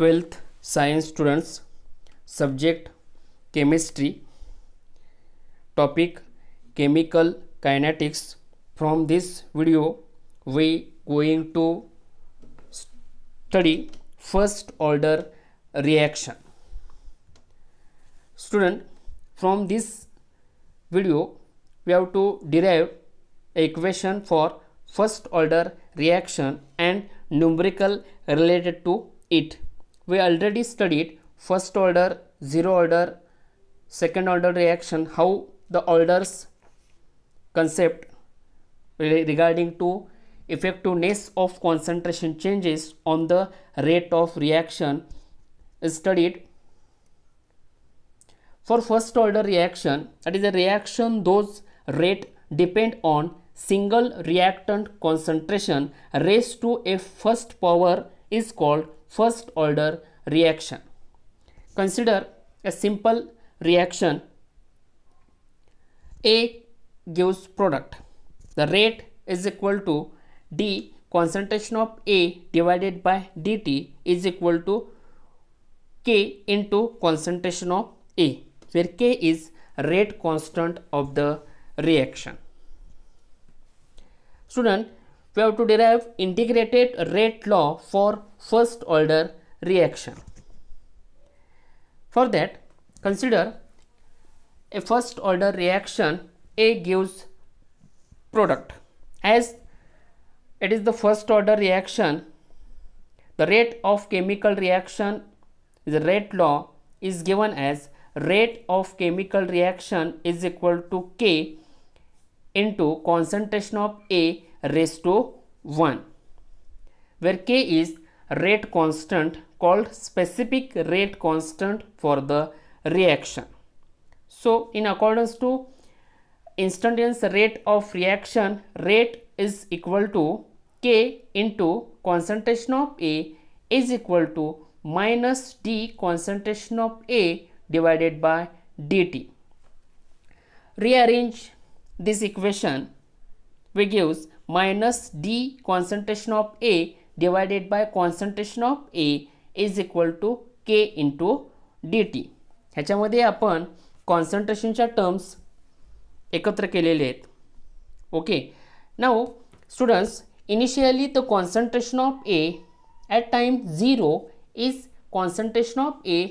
Twelfth science students, subject chemistry, topic chemical kinetics from this video we going to study first order reaction student from this video we have to derive equation for first order reaction and numerical related to it we already studied first order, zero order, second order reaction, how the orders concept regarding to effectiveness of concentration changes on the rate of reaction is studied. For first order reaction, that is a reaction those rate depend on single reactant concentration raised to a first power is called first order reaction. Consider a simple reaction A gives product. The rate is equal to D concentration of A divided by dt is equal to K into concentration of A where K is rate constant of the reaction. Student, we have to derive integrated rate law for first order reaction. For that, consider a first order reaction A gives product. As it is the first order reaction, the rate of chemical reaction, the rate law is given as rate of chemical reaction is equal to K into concentration of A raised to 1, where K is rate constant called specific rate constant for the reaction. So in accordance to instantaneous rate of reaction, rate is equal to K into concentration of A is equal to minus D concentration of A divided by dt. Rearrange this equation we gives minus D concentration of A divided by concentration of A is equal to K into D T ह्याच्यामध्ये आपण कॉन्सन्ट्रेशनच्या terms एकत्र केलेले आहेत okay now students initially the concentration of A at time zero is concentration of A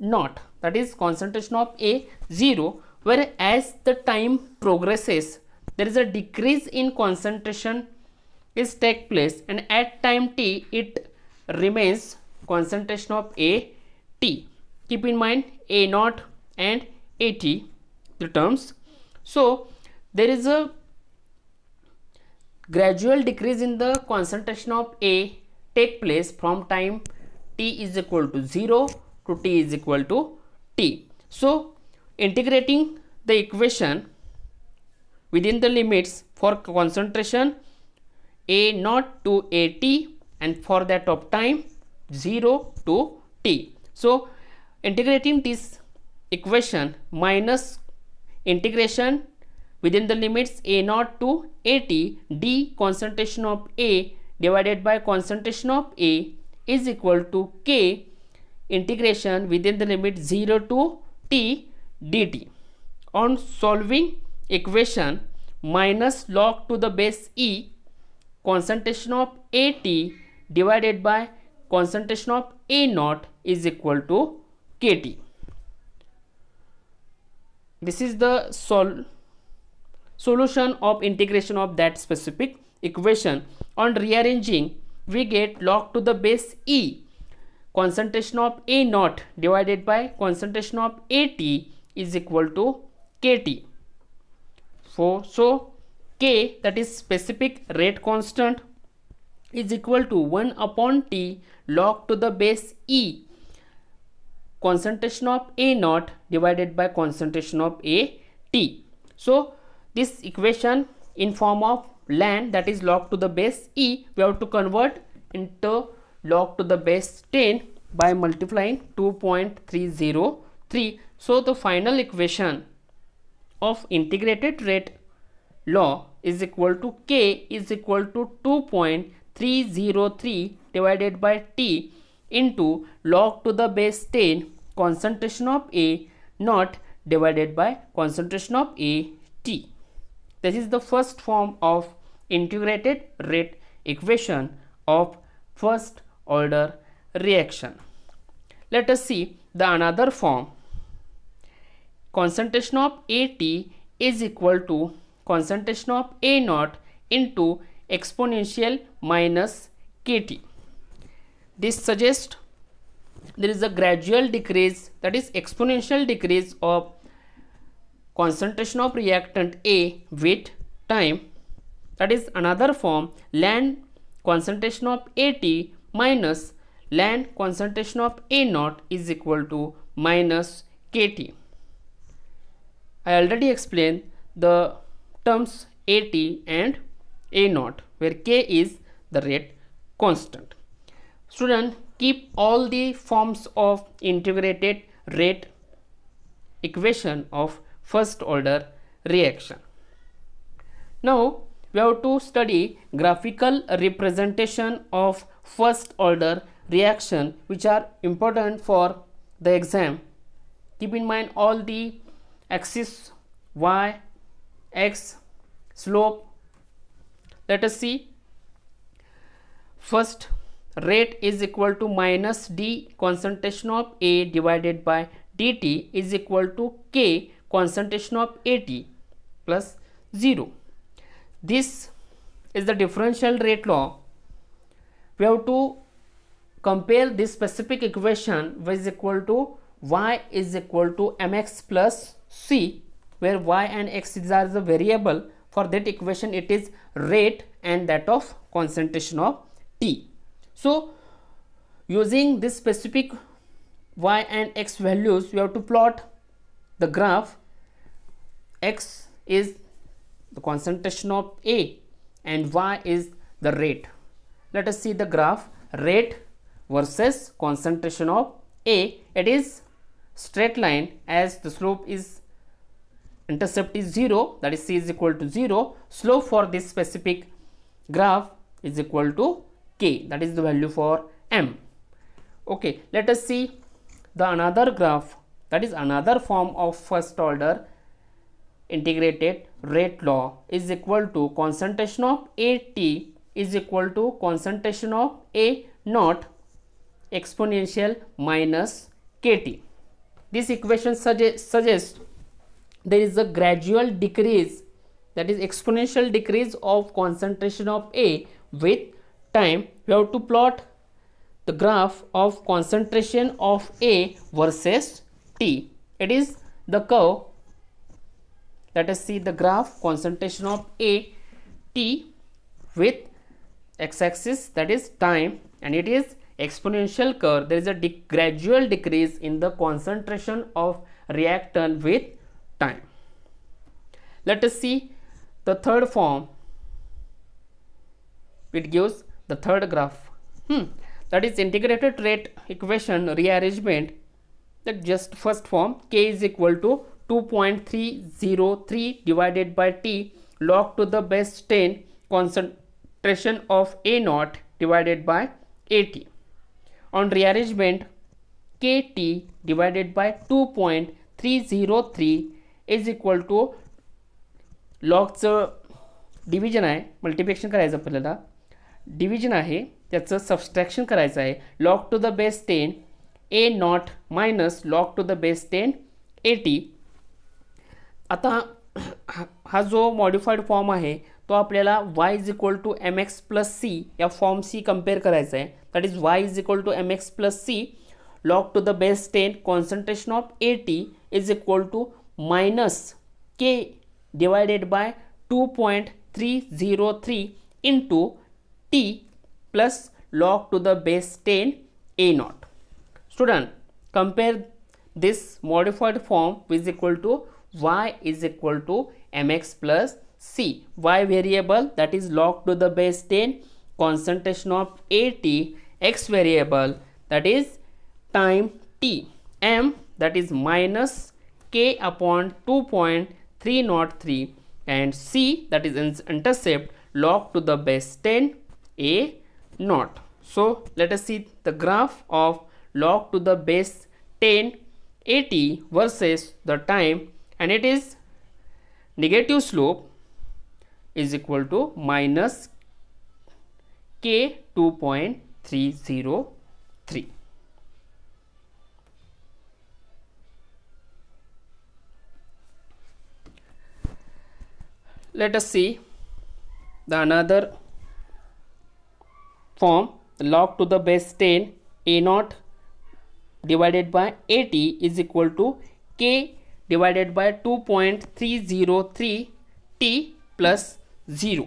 nought that is concentration of A zero where as the time progresses there is a decrease in concentration is take place and at time T it remains concentration of A T. Keep in mind A naught and A T the terms. So there is a gradual decrease in the concentration of A take place from time T is equal to 0 to T is equal to T. So integrating the equation within the limits for concentration A naught to AT and for that of time 0 to t. So integrating this equation minus integration within the limits a naught to a t d concentration of a divided by concentration of a is equal to k integration within the limit 0 to t dt on solving equation minus log to the base e concentration of at divided by concentration of A naught is equal to kT. This is the sol solution of integration of that specific equation. On rearranging, we get log to the base E. Concentration of A naught divided by concentration of AT is equal to kT. So, so K that is specific rate constant is equal to 1 upon T log to the base E concentration of A naught divided by concentration of A T. So this equation in form of ln that is log to the base E we have to convert into log to the base 10 by multiplying 2.303 so the final equation of integrated rate law is equal to k is equal to 2.303 303 divided by T into log to the base 10 concentration of A not divided by concentration of A T. This is the first form of integrated rate equation of first order reaction. Let us see the another form. Concentration of AT is equal to concentration of A naught into exponential minus kt. This suggests there is a gradual decrease that is exponential decrease of concentration of reactant A with time that is another form land concentration of AT minus land concentration of A naught is equal to minus KT. I already explained the terms AT and a naught where k is the rate constant student keep all the forms of integrated rate equation of first order reaction now we have to study graphical representation of first order reaction which are important for the exam keep in mind all the axis y x slope let us see first rate is equal to minus d concentration of a divided by dt is equal to k concentration of at plus 0 this is the differential rate law we have to compare this specific equation which is equal to y is equal to mx plus c where y and x are the variable for that equation it is rate and that of concentration of T. So using this specific y and x values we have to plot the graph x is the concentration of A and y is the rate. Let us see the graph rate versus concentration of A. It is straight line as the slope is intercept is 0 that is c is equal to 0 slope for this specific graph is equal to k that is the value for m okay let us see the another graph that is another form of first order integrated rate law is equal to concentration of a t is equal to concentration of a naught exponential minus kt this equation suggest suggests there is a gradual decrease that is exponential decrease of concentration of A with time we have to plot the graph of concentration of A versus T it is the curve let us see the graph concentration of A T with x-axis that is time and it is exponential curve there is a de gradual decrease in the concentration of reactant with time. Let us see the third form. It gives the third graph. Hmm. That is integrated rate equation rearrangement. That just first form k is equal to 2.303 divided by t log to the base 10 concentration of a naught divided by at. On rearrangement, kt divided by 2.303 is equal to लॉगचं division आहे multiplication करायचं आपल्याला division आहे त्याचं subtraction करायचं आहे log to the base ten A nought minus log to the base ten A T आता हा जो मॉडिफाईड फॉर्म आहे तो आपल्याला Y is equal to M X plus C या फॉर्मशी कम्पेअर करायचा आहे that is Y is equal to M X plus C log to the base ten concentration of A T is equal to minus k divided by 2.303 into t plus log to the base 10 a naught. Student, compare this modified form is equal to y is equal to mx plus c. y variable that is log to the base 10 concentration of a t. X x variable that is time t m that is minus k upon 2.303 and c that is intercept log to the base 10 a naught. So let us see the graph of log to the base 10 at versus the time and it is negative slope is equal to minus k 2.303. let us see the another form log to the base 10 a naught divided by 80 is equal to k divided by 2.303 t plus 0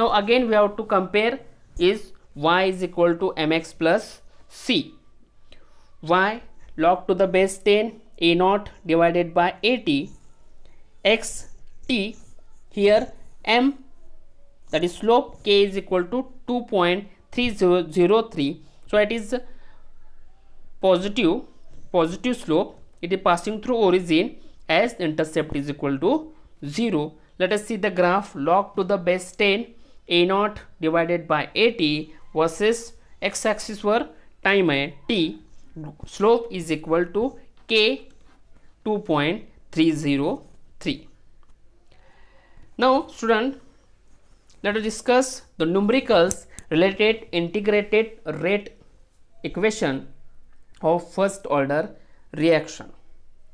now again we have to compare is y is equal to mx plus c y log to the base 10 a naught divided by 80 x t here m that is slope k is equal to 2.3003 so it is positive positive slope it is passing through origin as intercept is equal to 0 let us see the graph log to the base 10 a naught divided by at versus x-axis were time at t slope is equal to k 2.303 now student, let us discuss the numericals related integrated rate equation of first order reaction.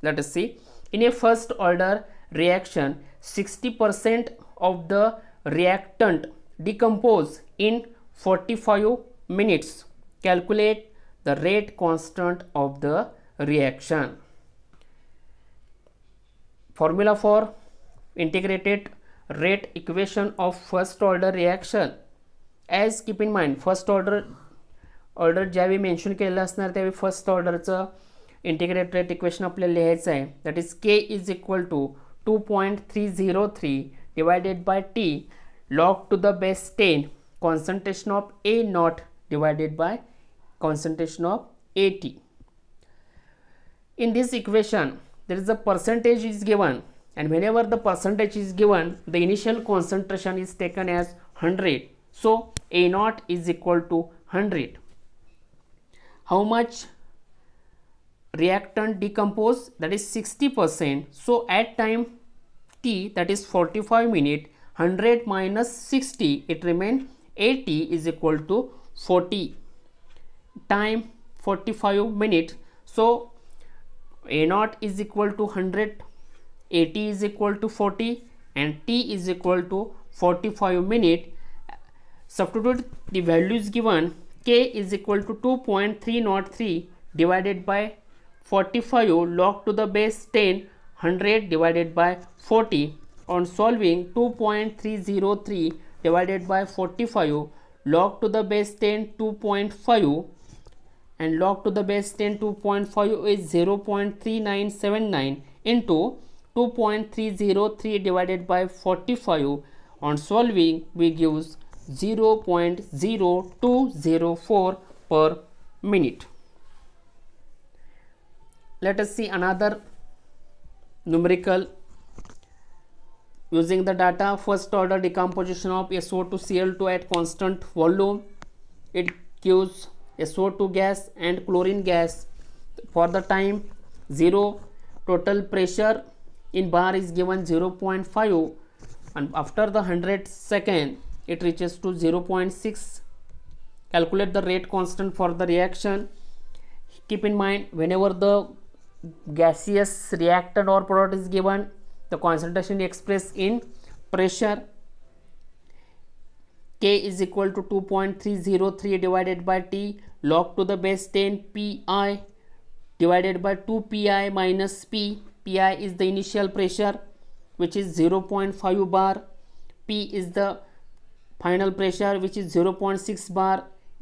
Let us see. In a first order reaction, 60% of the reactant decompose in 45 minutes. Calculate the rate constant of the reaction. Formula for integrated rate equation of first order reaction as keep in mind first order order jave mention kele asnar tyave first order cha integrated rate equation aplyala lihaycha hai that is k is equal to 2.303 divided by t log to the base 10 concentration of a naught divided by concentration of at in this equation there is a percentage is given and whenever the percentage is given the initial concentration is taken as 100 so a naught is equal to 100 how much reactant decompose that is 60 percent so at time t that is 45 minute 100 minus 60 it remain 80 is equal to 40 time 45 minute so a naught is equal to 100 80 is equal to 40 and t is equal to 45 minute substitute the values given k is equal to 2.303 divided by 45 log to the base 10 100 divided by 40 on solving 2.303 divided by 45 log to the base 10 2.5 and log to the base 10 2.5 is 0.3979 into 2.303 divided by 45 on solving we gives 0.0204 per minute. Let us see another numerical using the data first order decomposition of SO2 Cl2 at constant volume it gives SO2 gas and chlorine gas for the time 0 total pressure in bar is given 0.5 and after the 100 second it reaches to 0.6 calculate the rate constant for the reaction keep in mind whenever the gaseous reactant or product is given the concentration expressed in pressure k is equal to 2.303 divided by t log to the base 10 pi divided by 2 pi minus p pi is the initial pressure which is 0.5 bar p is the final pressure which is 0.6 bar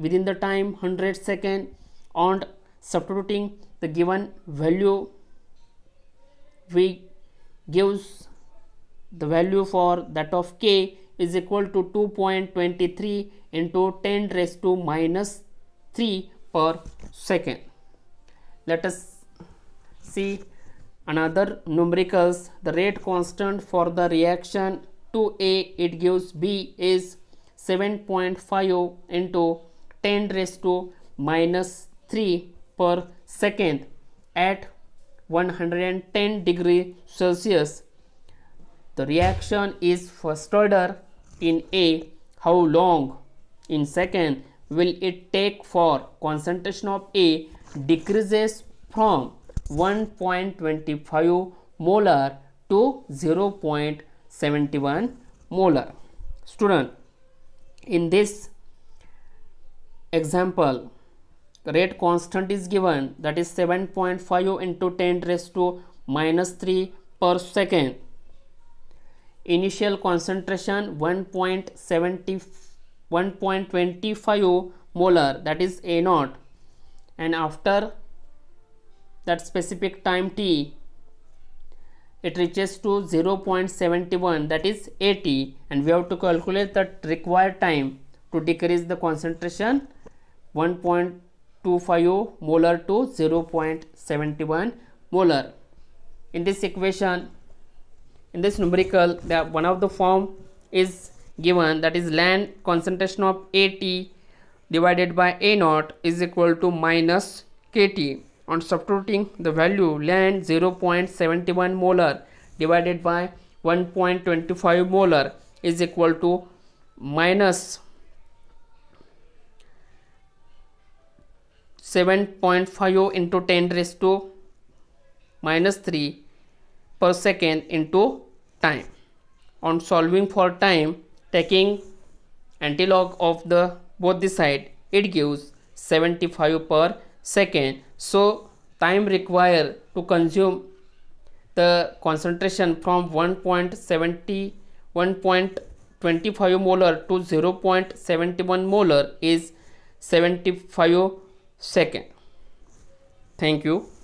within the time 100 second and substituting the given value we gives the value for that of k is equal to 2.23 into 10 raised to minus 3 per second let us see another numericals the rate constant for the reaction 2a it gives b is 7.5 into 10 raised to minus 3 per second at 110 degree celsius the reaction is first order in a how long in second will it take for concentration of a decreases from 1.25 molar to 0.71 molar. Student, in this example, rate constant is given that is 7.5 into 10 raised to minus 3 per second. Initial concentration 1.25 molar that is A naught and after that specific time t it reaches to 0.71 that is 80 and we have to calculate the required time to decrease the concentration 1.250 molar to 0.71 molar in this equation in this numerical the one of the form is given that is land concentration of 80 divided by a naught is equal to minus kt on substituting the value land 0.71 molar divided by 1.25 molar is equal to minus 7.5 into 10 raised to minus 3 per second into time. On solving for time, taking antilog of the both the side, it gives 75 per second so time required to consume the concentration from 1.70 1.25 molar to 0.71 molar is 75 second thank you